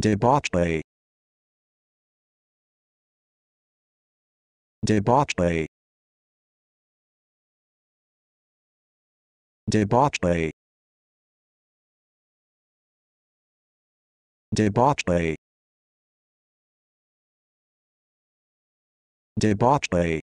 debauchery debauchery debauchery debauchery debauchery